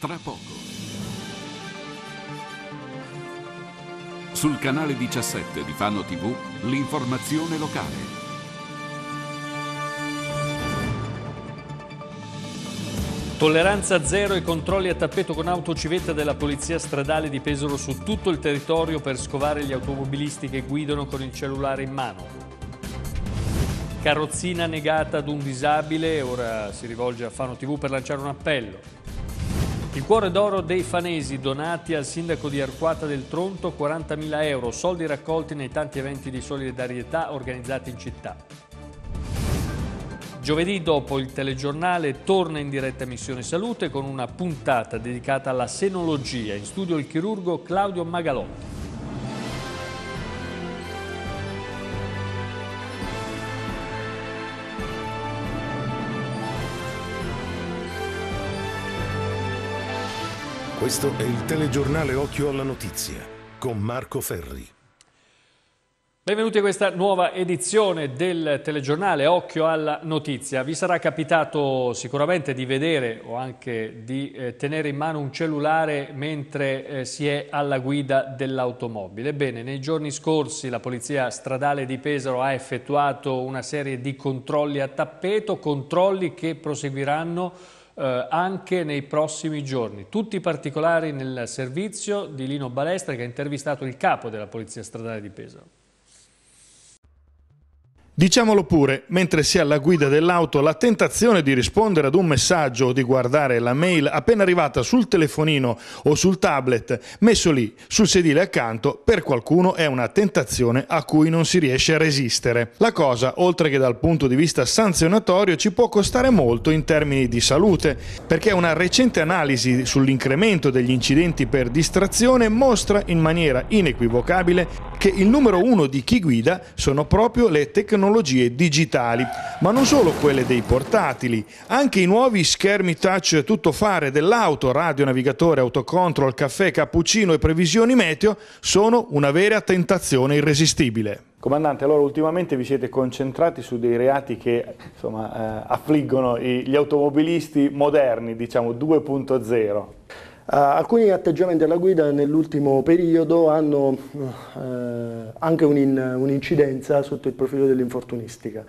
tra poco. Sul canale 17 di Fano TV, l'informazione locale. Tolleranza zero e controlli a tappeto con autocivetta della polizia stradale di Pesaro su tutto il territorio per scovare gli automobilisti che guidano con il cellulare in mano. Carrozzina negata ad un disabile, ora si rivolge a Fano TV per lanciare un appello. Il cuore d'oro dei fanesi donati al sindaco di Arquata del Tronto, 40.000 euro, soldi raccolti nei tanti eventi di solidarietà organizzati in città. Giovedì dopo il telegiornale torna in diretta Missione Salute con una puntata dedicata alla senologia. In studio il chirurgo Claudio Magalotti. Questo è il telegiornale Occhio alla Notizia con Marco Ferri. Benvenuti a questa nuova edizione del telegiornale Occhio alla Notizia. Vi sarà capitato sicuramente di vedere o anche di eh, tenere in mano un cellulare mentre eh, si è alla guida dell'automobile. Ebbene, nei giorni scorsi la Polizia Stradale di Pesaro ha effettuato una serie di controlli a tappeto, controlli che proseguiranno eh, anche nei prossimi giorni. Tutti i particolari nel servizio di Lino Balestra che ha intervistato il capo della Polizia Stradale di Pesaro. Diciamolo pure, mentre si è alla guida dell'auto, la tentazione di rispondere ad un messaggio o di guardare la mail appena arrivata sul telefonino o sul tablet messo lì sul sedile accanto per qualcuno è una tentazione a cui non si riesce a resistere. La cosa, oltre che dal punto di vista sanzionatorio, ci può costare molto in termini di salute, perché una recente analisi sull'incremento degli incidenti per distrazione mostra in maniera inequivocabile che il numero uno di chi guida sono proprio le tecnologie tecnologie digitali, ma non solo quelle dei portatili, anche i nuovi schermi touch tuttofare dell'auto, radio, navigatore, autocontrol, caffè, cappuccino e previsioni meteo sono una vera tentazione irresistibile. Comandante, allora ultimamente vi siete concentrati su dei reati che insomma, eh, affliggono gli automobilisti moderni, diciamo 2.0. Eh, alcuni atteggiamenti alla guida nell'ultimo periodo hanno eh, anche un'incidenza sotto il profilo dell'infortunistica.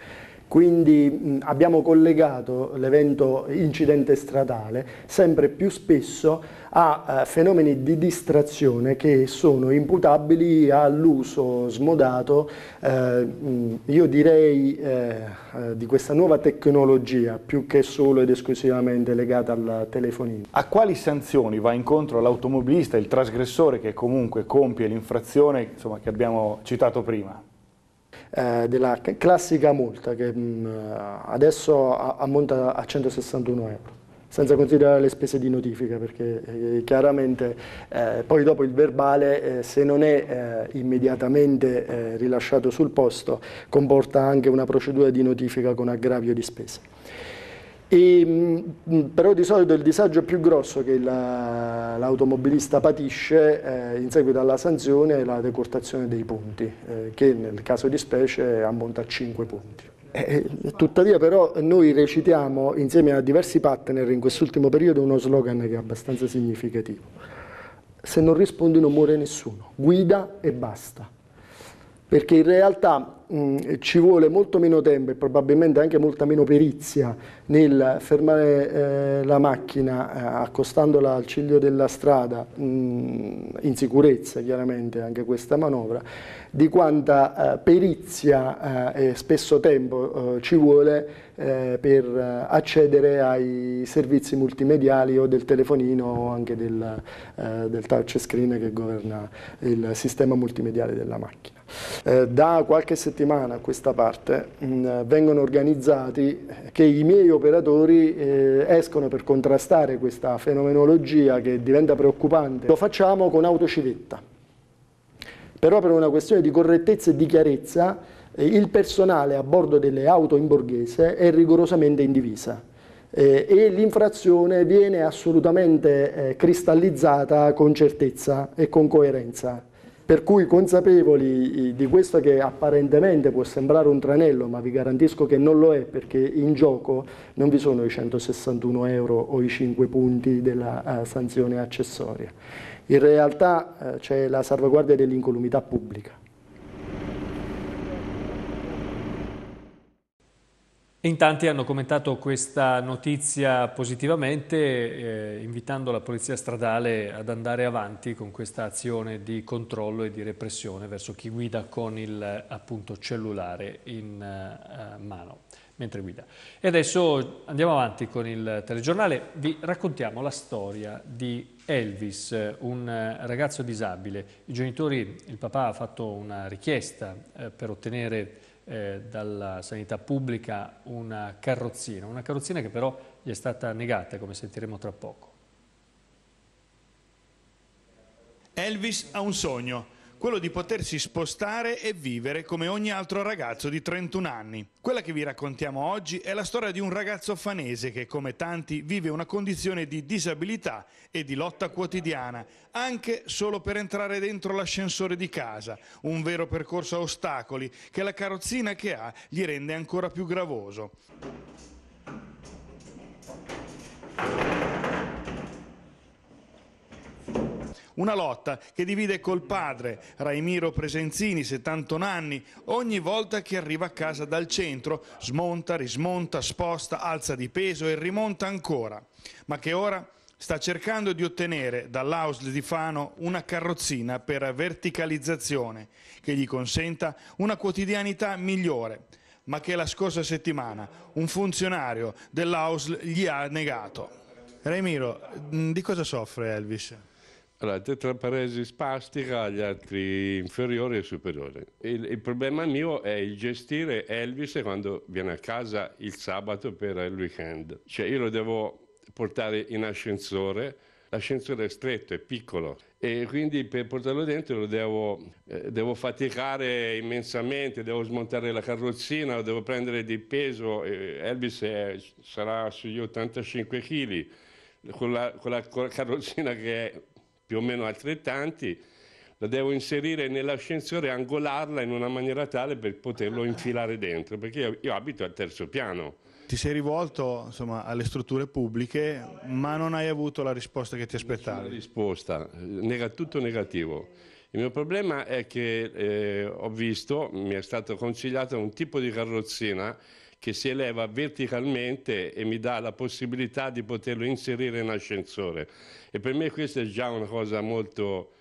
Quindi mh, abbiamo collegato l'evento incidente stradale sempre più spesso a eh, fenomeni di distrazione che sono imputabili all'uso smodato, eh, io direi, eh, eh, di questa nuova tecnologia più che solo ed esclusivamente legata al telefonino. A quali sanzioni va incontro l'automobilista, il trasgressore che comunque compie l'infrazione che abbiamo citato prima? eh, della classica multa che mh, mm, adesso ammonta a 161 euro senza considerare le spese di notifica, perché eh, chiaramente eh, poi dopo il verbale, eh, se non è eh, immediatamente eh, rilasciato sul posto, comporta anche una procedura di notifica con aggravio di spese. E, mm, mm, però di solito il disagio più grosso che l'automobilista la, patisce eh, in seguito alla sanzione è la decortazione dei punti, eh, che nel caso di specie ammonta a 5 punti. Eh, eh, tuttavia però noi recitiamo insieme a diversi partner in quest'ultimo periodo uno slogan che è abbastanza significativo. Se non rispondi non muore nessuno, guida e basta. Perché in realtà mh, mm, ci vuole molto meno tempo e probabilmente anche molta meno perizia nel fermare eh, la macchina eh, accostandola al ciglio della strada, mh, mm, in sicurezza chiaramente anche questa manovra, di quanta eh, perizia eh, e spesso tempo eh, ci vuole eh, per accedere ai servizi multimediali o del telefonino o anche del, del touch che governa il sistema multimediale della macchina. Eh, da qualche settimana a questa parte mh, mm, vengono organizzati eh, che i miei operatori eh, escono per contrastare questa fenomenologia che diventa preoccupante. Lo facciamo con autocivetta. Però per una questione di correttezza e di chiarezza eh, il personale a bordo delle auto in borghese è rigorosamente in divisa. Eh, e l'infrazione viene assolutamente eh, cristallizzata con certezza e con coerenza. Per cui consapevoli di questo che apparentemente può sembrare un tranello, ma vi garantisco che non lo è perché in gioco non vi sono i 161 euro o i 5 punti della eh, sanzione accessoria. In realtà eh, c'è la salvaguardia dell'incolumità pubblica In tanti hanno commentato questa notizia positivamente, eh, invitando la polizia stradale ad andare avanti con questa azione di controllo e di repressione verso chi guida con il appunto, cellulare in eh, mano mentre guida. E adesso andiamo avanti con il telegiornale, vi raccontiamo la storia di Elvis, un eh, ragazzo disabile. I genitori, il papà ha fatto una richiesta eh, per ottenere eh, dalla sanità pubblica una carrozzina, una carrozzina che però gli è stata negata, come sentiremo tra poco. Elvis ha un sogno quello di potersi spostare e vivere come ogni altro ragazzo di 31 anni. Quella che vi raccontiamo oggi è la storia di un ragazzo fanese che, come tanti, vive una condizione di disabilità e di lotta quotidiana, anche solo per entrare dentro l'ascensore di casa, un vero percorso a ostacoli che la carrozzina che ha gli rende ancora più gravoso. Una lotta che divide col padre, Raimiro Presenzini, 71 anni, ogni volta che arriva a casa dal centro, smonta, rismonta, sposta, alza di peso e rimonta ancora, ma che ora sta cercando di ottenere dall'Ausl di Fano una carrozzina per verticalizzazione che gli consenta una quotidianità migliore, ma che la scorsa settimana un funzionario dell'Ausl gli ha negato. Raimiro, di cosa soffre Elvis? Allora, tetraparesi spastica, gli altri inferiore e superiore. Il, il, problema mio è il gestire Elvis quando viene a casa il sabato per il weekend. Cioè io lo devo portare in ascensore, l'ascensore è stretto, è piccolo e quindi per portarlo dentro lo devo, eh, devo faticare immensamente, devo smontare la carrozzina, lo devo prendere di peso, Elvis è, sarà sugli 85 kg. con la, con la carrozzina che è più o meno altrettanti, la devo inserire nell'ascensore e angolarla in una maniera tale per poterlo infilare dentro, perché io, io abito al terzo piano. Ti sei rivolto insomma, alle strutture pubbliche, ma non hai avuto la risposta che ti aspettavi. La risposta, nega, tutto negativo. Il mio problema è che eh, ho visto, mi è stato consigliato un tipo di carrozzina che si eleva verticalmente e mi dà la possibilità di poterlo inserire in ascensore. E per me questa è già una cosa molto,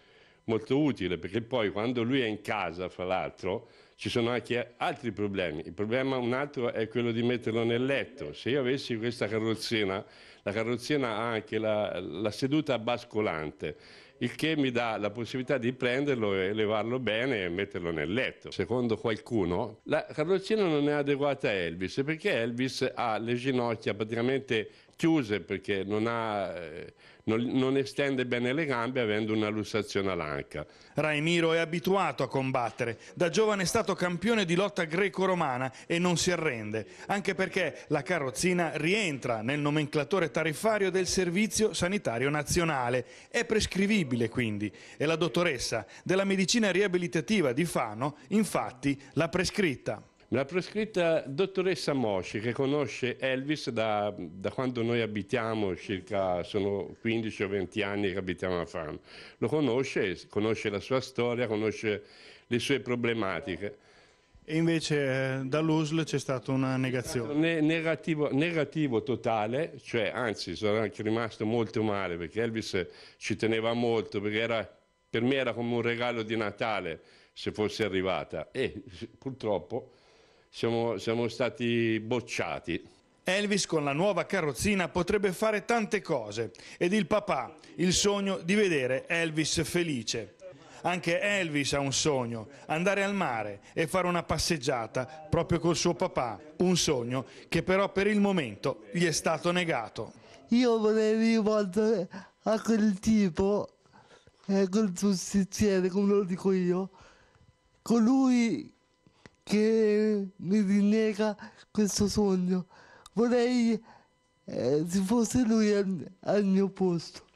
molto utile, perché poi quando lui è in casa, fra l'altro, ci sono anche altri problemi. Il problema un altro è quello di metterlo nel letto. Se io avessi questa carrozzina, la carrozzina ha anche la, la seduta bascolante il che mi dà la possibilità di prenderlo e levarlo bene e metterlo nel letto. Secondo qualcuno, la carrozzina non è adeguata a Elvis perché Elvis ha le ginocchia praticamente chiuse perché non, ha, eh, non, non, estende bene le gambe avendo una lussazione all'anca. Raimiro è abituato a combattere, da giovane è stato campione di lotta greco-romana e non si arrende, anche perché la carrozzina rientra nel nomenclatore tariffario del Servizio Sanitario Nazionale, è prescrivibile quindi e la dottoressa della medicina riabilitativa di Fano infatti l'ha prescritta. Me l'ha prescritta dottoressa Mosci che conosce Elvis da, da, quando noi abitiamo, circa sono 15 o 20 anni che abitiamo a Fano. Lo conosce, conosce la sua storia, conosce le sue problematiche. E invece eh, dall'USL c'è stata una negazione? Ne negativo, negativo, totale, cioè anzi sono anche rimasto molto male perché Elvis ci teneva molto, perché era, per me era come un regalo di Natale se fosse arrivata e purtroppo siamo, siamo stati bocciati. Elvis con la nuova carrozzina potrebbe fare tante cose ed il papà il sogno di vedere Elvis felice. Anche Elvis ha un sogno, andare al mare e fare una passeggiata proprio col suo papà, un sogno che però per il momento gli è stato negato. Io vorrei rivolgere a quel tipo, a eh, quel giustiziere, come lo dico io, colui che mi rinnega questo sogno. Vorrei eh, se fosse lui al, al mio posto.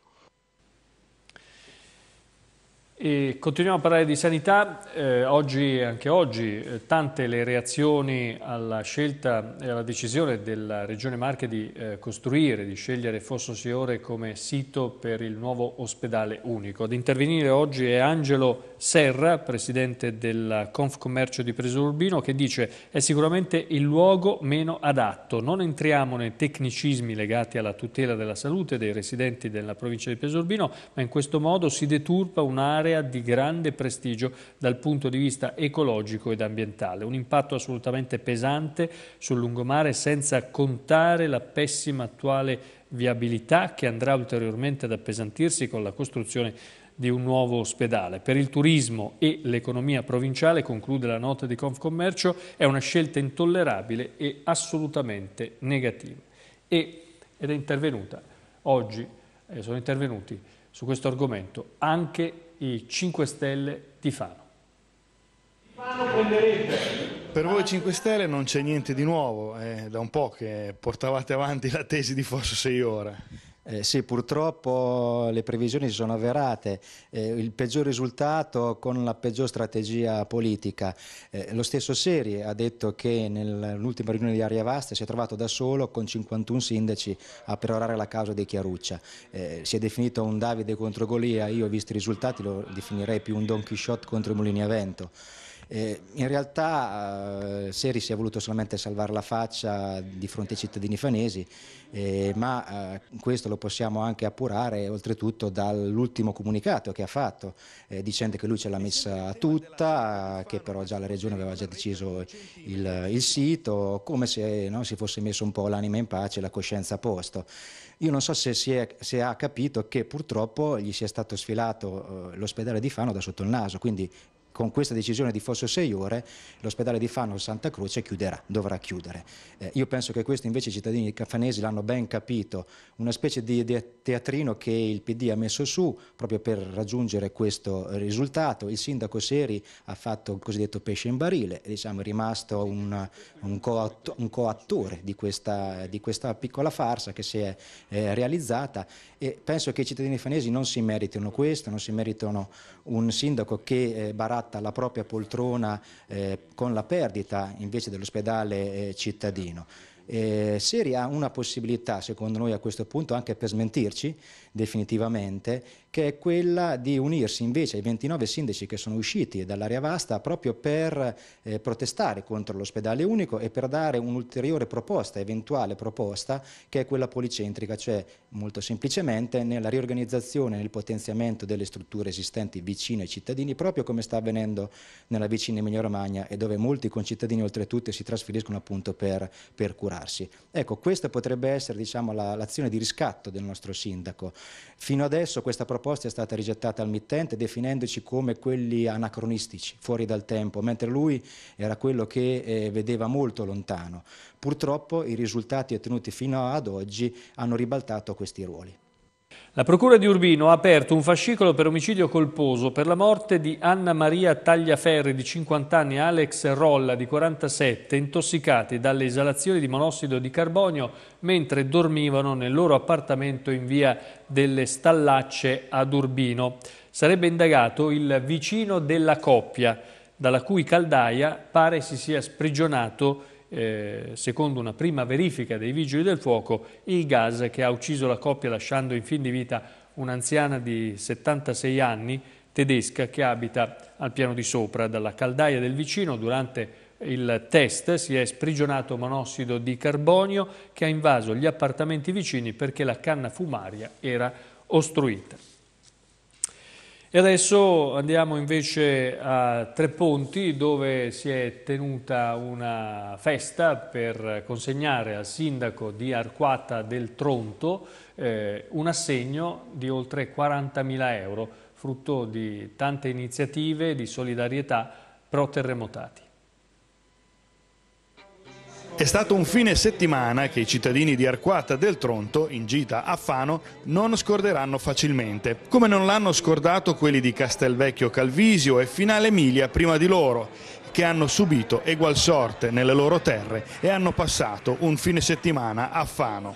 E continuiamo a parlare di sanità, eh, oggi, anche oggi eh, tante le reazioni alla scelta e alla decisione della Regione Marche di eh, costruire, di scegliere Fosso Siore come sito per il nuovo ospedale unico. Ad intervenire oggi è Angelo Serra, presidente della Confcommercio di Presurbino, che dice è sicuramente il luogo meno adatto. Non entriamo nei tecnicismi legati alla tutela della salute dei residenti della provincia di Presurbino, ma in questo modo si deturpa un'area un'area di grande prestigio dal punto di vista ecologico ed ambientale. Un impatto assolutamente pesante sul lungomare senza contare la pessima attuale viabilità che andrà ulteriormente ad appesantirsi con la costruzione di un nuovo ospedale. Per il turismo e l'economia provinciale, conclude la nota di Confcommercio, è una scelta intollerabile e assolutamente negativa. E, ed è intervenuta oggi, eh, sono intervenuti su questo argomento anche i 5 Stelle Tifano Fano. Per voi 5 Stelle non c'è niente di nuovo, è eh, da un po' che portavate avanti la tesi di Forse 6 ore. Eh, sì, purtroppo le previsioni si sono avverate, eh, il peggior risultato con la peggior strategia politica. Eh, lo stesso Seri ha detto che nell'ultima riunione di Aria Vasta si è trovato da solo con 51 sindaci a perorare la causa di Chiaruccia. Eh, si è definito un Davide contro Golia, io ho visto i risultati lo definirei più un Don Quixote contro i mulini a vento. Eh, in realtà eh, Seri si è voluto solamente salvare la faccia di fronte ai cittadini fanesi, eh, ma eh, questo lo possiamo anche appurare oltretutto dall'ultimo comunicato che ha fatto, eh, dicendo che lui ce l'ha messa tutta, che però già la regione aveva già deciso il, il sito, come se no, si fosse messo un po' l'anima in pace e la coscienza a posto. Io non so se, è, se ha capito che purtroppo gli sia stato sfilato eh, l'ospedale di Fano da sotto il naso, quindi con questa decisione di fosse 6 ore l'ospedale di Fano Santa Croce chiuderà, dovrà chiudere. Eh, io penso che questo invece i cittadini caffanesi l'hanno ben capito, una specie di, di, teatrino che il PD ha messo su proprio per raggiungere questo eh, risultato. Il sindaco Seri ha fatto il cosiddetto pesce in barile, diciamo, è rimasto un, un, coatt un coattore di questa, di questa, piccola farsa che si è eh, realizzata e penso che i cittadini fanesi non si meritino questo, non si meritano un sindaco che eh, barata fatta la propria poltrona eh, con la perdita invece dell'ospedale eh, cittadino eh, Siria ha una possibilità, secondo noi a questo punto, anche per smentirci definitivamente, che è quella di unirsi invece ai 29 sindaci che sono usciti dall'area vasta proprio per eh, protestare contro l'ospedale unico e per dare un'ulteriore proposta, eventuale proposta, che è quella policentrica, cioè molto semplicemente nella riorganizzazione, nel potenziamento delle strutture esistenti vicino ai cittadini, proprio come sta avvenendo nella vicina Emilia Romagna e dove molti concittadini oltretutto si trasferiscono appunto per, per curare curarsi. Ecco, questa potrebbe essere diciamo, l'azione di riscatto del nostro sindaco. Fino adesso questa proposta è stata rigettata al mittente definendoci come quelli anacronistici, fuori dal tempo, mentre lui era quello che eh, vedeva molto lontano. Purtroppo i risultati ottenuti fino ad oggi hanno ribaltato questi ruoli. La Procura di Urbino ha aperto un fascicolo per omicidio colposo per la morte di Anna Maria Tagliaferri di 50 anni e Alex Rolla di 47 intossicati dalle esalazioni di monossido di carbonio mentre dormivano nel loro appartamento in via delle Stallacce ad Urbino. Sarebbe indagato il vicino della coppia, dalla cui caldaia pare si sia sprigionato il eh, secondo una prima verifica dei vigili del fuoco, il gas che ha ucciso la coppia lasciando in fin di vita un'anziana di 76 anni tedesca che abita al piano di sopra. Dalla caldaia del vicino durante il test si è sprigionato monossido di carbonio che ha invaso gli appartamenti vicini perché la canna fumaria era ostruita. E adesso andiamo invece a Tre Ponti dove si è tenuta una festa per consegnare al sindaco di Arquata del Tronto eh, un assegno di oltre 40.000 euro, frutto di tante iniziative di solidarietà pro terremotati. È stato un fine settimana che i cittadini di Arquata del Tronto, in gita a Fano, non scorderanno facilmente, come non l'hanno scordato quelli di Castelvecchio Calvisio e Finale Emilia prima di loro, che hanno subito egual sorte nelle loro terre e hanno passato un fine settimana a Fano.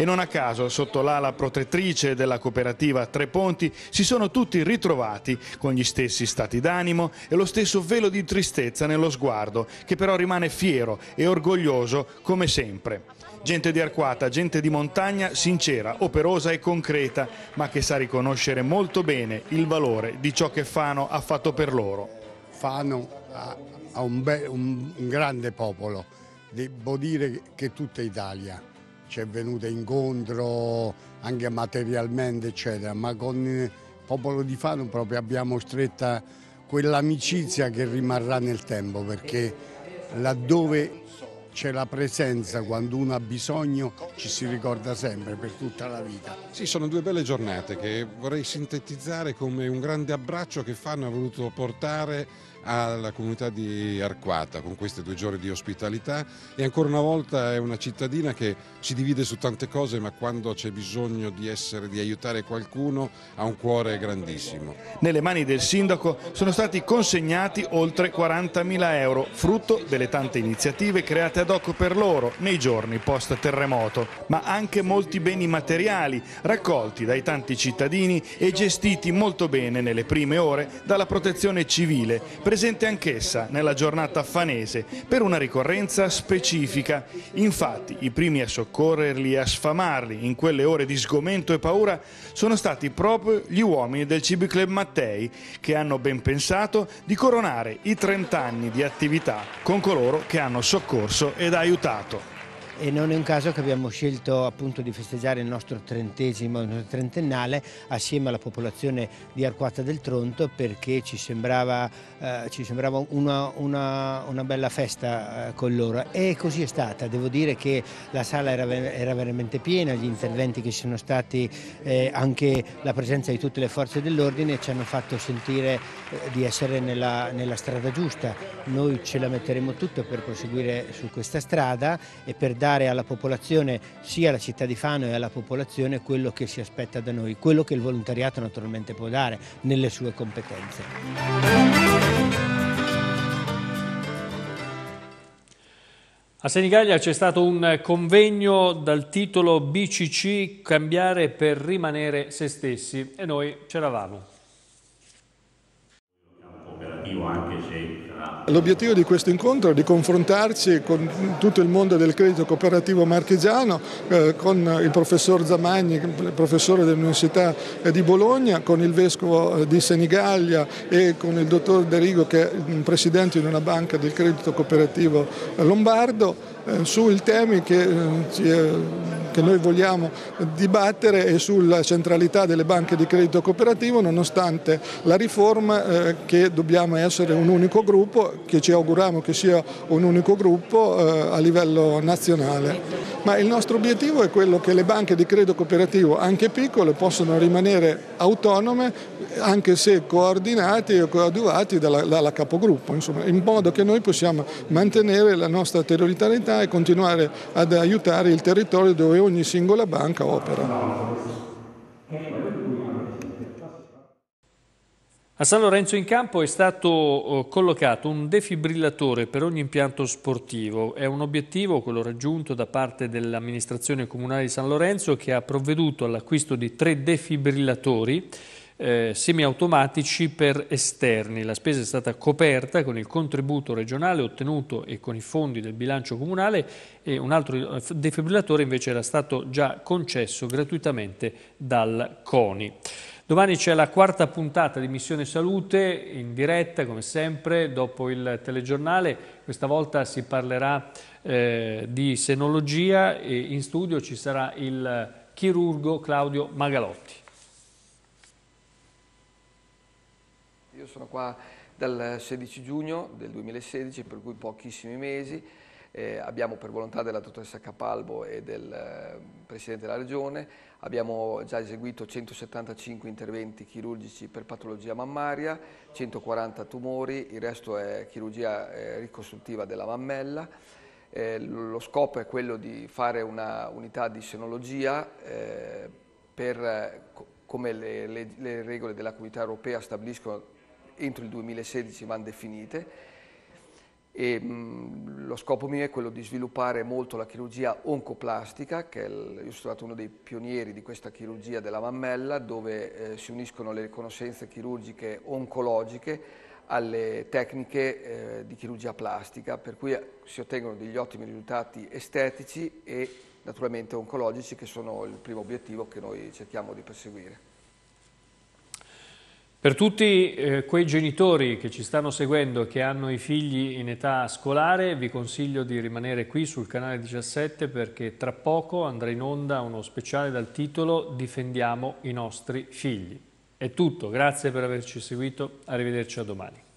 E non a caso, sotto l'ala protettrice della cooperativa Tre Ponti, si sono tutti ritrovati con gli stessi stati d'animo e lo stesso velo di tristezza nello sguardo, che però rimane fiero e orgoglioso come sempre. Gente di Arquata, gente di montagna, sincera, operosa e concreta, ma che sa riconoscere molto bene il valore di ciò che Fano ha fatto per loro. Fano ha un, un, grande popolo, devo dire che tutta Italia ci è venuta incontro anche materialmente, eccetera, ma con il popolo di Fano proprio abbiamo stretta quell'amicizia che rimarrà nel tempo, perché laddove c'è la presenza, quando uno ha bisogno ci si ricorda sempre per tutta la vita. Sì, sono due belle giornate che vorrei sintetizzare come un grande abbraccio che Fano ha voluto portare alla comunità di Arquata con questi due giorni di ospitalità e ancora una volta è una cittadina che si divide su tante cose ma quando c'è bisogno di, essere, di aiutare qualcuno ha un cuore grandissimo. Nelle mani del sindaco sono stati consegnati oltre 40.000 euro frutto delle tante iniziative create ad hoc per loro nei giorni post terremoto ma anche molti beni materiali raccolti dai tanti cittadini e gestiti molto bene nelle prime ore dalla protezione civile presente anch'essa nella giornata fanese per una ricorrenza specifica. Infatti i primi a soccorrerli e a sfamarli in quelle ore di sgomento e paura sono stati proprio gli uomini del Cibi Club Mattei che hanno ben pensato di coronare i 30 anni di attività con coloro che hanno soccorso ed aiutato e non è un caso che abbiamo scelto appunto di festeggiare il nostro trentesimo, il nostro trentennale assieme alla popolazione di Arquata del Tronto perché ci sembrava, eh, ci sembrava una, una, una, bella festa eh, con loro e così è stata, devo dire che la sala era, era veramente piena, gli interventi che ci sono stati, eh, anche la presenza di tutte le forze dell'ordine ci hanno fatto sentire eh, di essere nella, nella strada giusta, noi ce la metteremo tutta per proseguire su questa strada e per dare dare alla popolazione, sia alla città di Fano e alla popolazione, quello che si aspetta da noi, quello che il volontariato naturalmente può dare nelle sue competenze. A Senigallia c'è stato un convegno dal titolo BCC Cambiare per rimanere se stessi e noi c'eravamo. L'obiettivo di questo incontro è di confrontarci con tutto il mondo del credito cooperativo marchigiano, eh, con il professor Zamagni, professore dell'Università di Bologna, con il vescovo eh, di Senigallia e con il dottor Derigo che è presidente di una banca del credito cooperativo eh, lombardo eh, sui temi che, eh, eh, che, noi vogliamo dibattere e sulla centralità delle banche di credito cooperativo nonostante la riforma che dobbiamo essere un unico gruppo, che ci auguriamo che sia un unico gruppo a livello nazionale. Ma il nostro obiettivo è quello che le banche di credito cooperativo, anche piccole, possano rimanere autonome anche se coordinate o coadiuvati dalla, dalla capogruppo, insomma, in modo che noi possiamo mantenere la nostra territorialità attività e continuare ad aiutare il territorio dove ogni singola banca opera. A San Lorenzo in Campo è stato eh, collocato un defibrillatore per ogni impianto sportivo. È un obiettivo, quello raggiunto da parte dell'amministrazione comunale di San Lorenzo, che ha provveduto all'acquisto di tre defibrillatori eh, semiautomatici per esterni. La spesa è stata coperta con il contributo regionale ottenuto e con i fondi del bilancio comunale e un altro eh, defibrillatore invece era stato già concesso gratuitamente dal CONI. Domani c'è la quarta puntata di Missione Salute in diretta, come sempre, dopo il telegiornale. Questa volta si parlerà eh, di senologia e in studio ci sarà il chirurgo Claudio Magalotti. Io sono qua dal 16 giugno del 2016, per cui pochissimi mesi. Eh, abbiamo per volontà della dottoressa Capalbo e del eh, Presidente della Regione, abbiamo già eseguito 175 interventi chirurgici per patologia mammaria, 140 tumori, il resto è chirurgia eh, ricostruttiva della mammella. Eh, lo scopo è quello di fare una unità di senologia eh, per, come le, le, le regole della comunità europea stabiliscono entro il 2016 vanno definite. E, mh, mm, lo scopo mio è quello di sviluppare molto la chirurgia oncoplastica, che il, io sono stato uno dei pionieri di questa chirurgia della mammella, dove eh, si uniscono le conoscenze chirurgiche oncologiche alle tecniche eh, di chirurgia plastica, per cui eh, si ottengono degli ottimi risultati estetici e naturalmente oncologici, che sono il primo obiettivo che noi cerchiamo di perseguire. Per tutti eh, quei genitori che ci stanno seguendo e che hanno i figli in età scolare, vi consiglio di rimanere qui sul canale 17 perché tra poco andrà in onda uno speciale dal titolo Difendiamo i nostri figli. È tutto, grazie per averci seguito, arrivederci a domani.